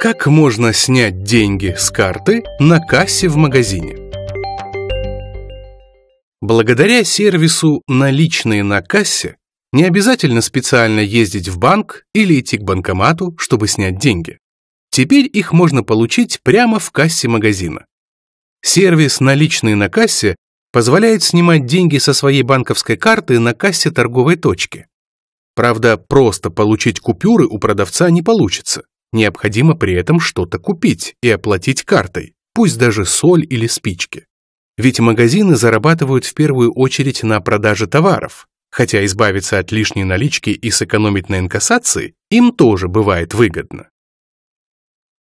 Как можно снять деньги с карты на кассе в магазине? Благодаря сервису «Наличные на кассе» не обязательно специально ездить в банк или идти к банкомату, чтобы снять деньги. Теперь их можно получить прямо в кассе магазина. Сервис «Наличные на кассе» позволяет снимать деньги со своей банковской карты на кассе торговой точки. Правда, просто получить купюры у продавца не получится. Необходимо при этом что-то купить и оплатить картой, пусть даже соль или спички. Ведь магазины зарабатывают в первую очередь на продаже товаров, хотя избавиться от лишней налички и сэкономить на инкассации им тоже бывает выгодно.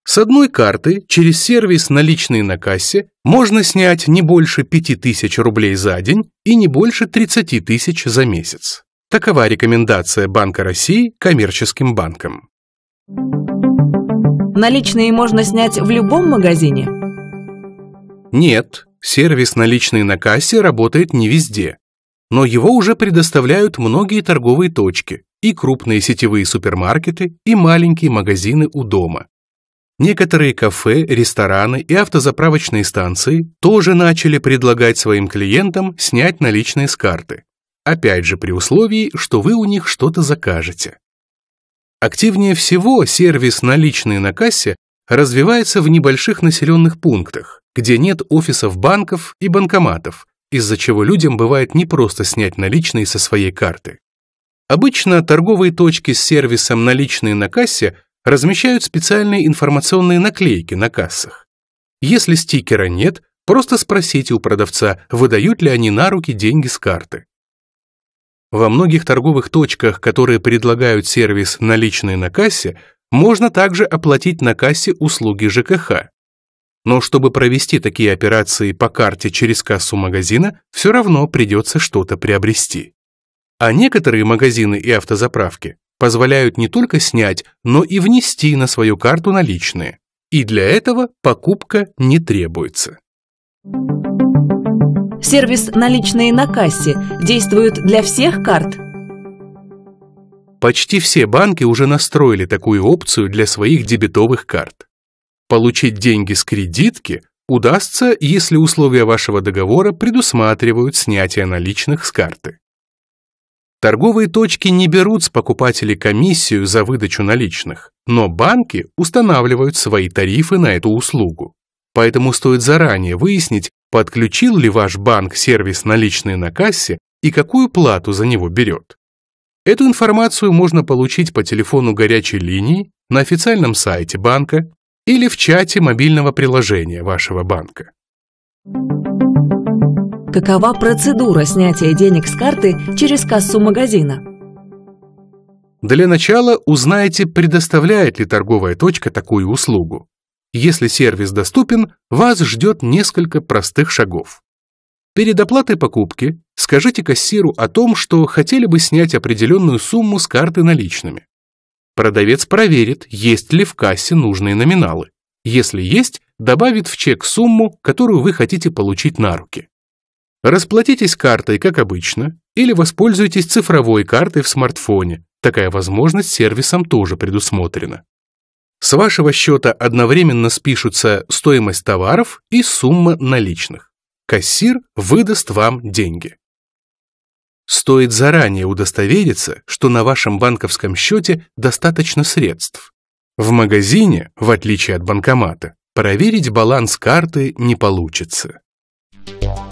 С одной карты через сервис «Наличные на кассе» можно снять не больше 5000 рублей за день и не больше 30 тысяч за месяц. Такова рекомендация Банка России коммерческим банкам. Наличные можно снять в любом магазине? Нет, сервис наличные на кассе работает не везде. Но его уже предоставляют многие торговые точки, и крупные сетевые супермаркеты, и маленькие магазины у дома. Некоторые кафе, рестораны и автозаправочные станции тоже начали предлагать своим клиентам снять наличные с карты. Опять же при условии, что вы у них что-то закажете. Активнее всего сервис «Наличные на кассе» развивается в небольших населенных пунктах, где нет офисов банков и банкоматов, из-за чего людям бывает непросто снять наличные со своей карты. Обычно торговые точки с сервисом «Наличные на кассе» размещают специальные информационные наклейки на кассах. Если стикера нет, просто спросите у продавца, выдают ли они на руки деньги с карты. Во многих торговых точках, которые предлагают сервис наличные на кассе, можно также оплатить на кассе услуги ЖКХ. Но чтобы провести такие операции по карте через кассу магазина, все равно придется что-то приобрести. А некоторые магазины и автозаправки позволяют не только снять, но и внести на свою карту наличные. И для этого покупка не требуется. Thank you. Сервис «Наличные на кассе» действует для всех карт? Почти все банки уже настроили такую опцию для своих дебетовых карт. Получить деньги с кредитки удастся, если условия вашего договора предусматривают снятие наличных с карты. Торговые точки не берут с покупателей комиссию за выдачу наличных, но банки устанавливают свои тарифы на эту услугу. Поэтому стоит заранее выяснить, подключил ли ваш банк сервис наличные на кассе и какую плату за него берет. Эту информацию можно получить по телефону горячей линии, на официальном сайте банка или в чате мобильного приложения вашего банка. Какова процедура снятия денег с карты через кассу магазина? Для начала узнайте, предоставляет ли торговая точка такую услугу. Если сервис доступен, вас ждет несколько простых шагов. Перед оплатой покупки скажите кассиру о том, что хотели бы снять определенную сумму с карты наличными. Продавец проверит, есть ли в кассе нужные номиналы. Если есть, добавит в чек сумму, которую вы хотите получить на руки. Расплатитесь картой, как обычно, или воспользуйтесь цифровой картой в смартфоне. Такая возможность сервисом тоже предусмотрена. С вашего счета одновременно спишутся стоимость товаров и сумма наличных. Кассир выдаст вам деньги. Стоит заранее удостовериться, что на вашем банковском счете достаточно средств. В магазине, в отличие от банкомата, проверить баланс карты не получится. Yeah.